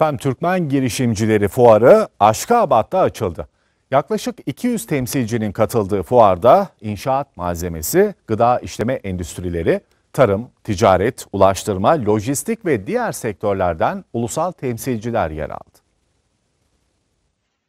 Efendim Türkmen Girişimcileri Fuarı Aşkabat'ta açıldı. Yaklaşık 200 temsilcinin katıldığı fuarda inşaat malzemesi, gıda işleme endüstrileri, tarım, ticaret, ulaştırma, lojistik ve diğer sektörlerden ulusal temsilciler yer aldı.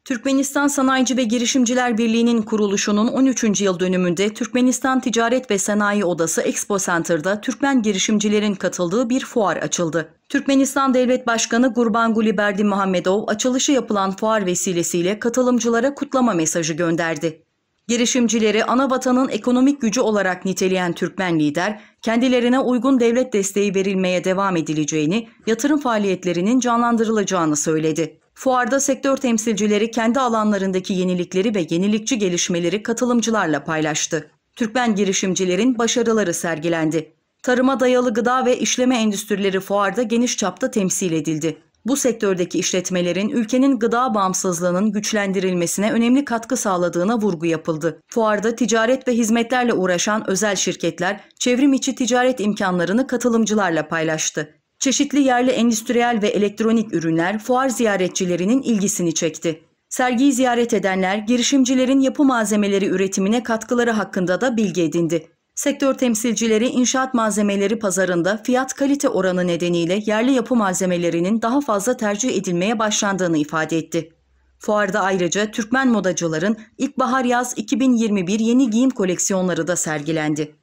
Türkmenistan Sanayici ve Girişimciler Birliği'nin kuruluşunun 13. yıl dönümünde Türkmenistan Ticaret ve Sanayi Odası Expo Center'da Türkmen girişimcilerin katıldığı bir fuar açıldı. Türkmenistan Devlet Başkanı Gurbanguly Berdimuhamedov, açılışı yapılan fuar vesilesiyle katılımcılara kutlama mesajı gönderdi. Girişimcileri ana vatanın ekonomik gücü olarak niteleyen Türkmen lider, kendilerine uygun devlet desteği verilmeye devam edileceğini, yatırım faaliyetlerinin canlandırılacağını söyledi. Fuarda sektör temsilcileri kendi alanlarındaki yenilikleri ve yenilikçi gelişmeleri katılımcılarla paylaştı. Türkmen girişimcilerin başarıları sergilendi. Tarıma dayalı gıda ve işleme endüstrileri fuarda geniş çapta temsil edildi. Bu sektördeki işletmelerin ülkenin gıda bağımsızlığının güçlendirilmesine önemli katkı sağladığına vurgu yapıldı. Fuarda ticaret ve hizmetlerle uğraşan özel şirketler çevrim içi ticaret imkanlarını katılımcılarla paylaştı. Çeşitli yerli endüstriyel ve elektronik ürünler fuar ziyaretçilerinin ilgisini çekti. Sergiyi ziyaret edenler girişimcilerin yapı malzemeleri üretimine katkıları hakkında da bilgi edindi. Sektör temsilcileri inşaat malzemeleri pazarında fiyat kalite oranı nedeniyle yerli yapı malzemelerinin daha fazla tercih edilmeye başlandığını ifade etti. Fuarda ayrıca Türkmen modacıların ilkbahar yaz 2021 yeni giyim koleksiyonları da sergilendi.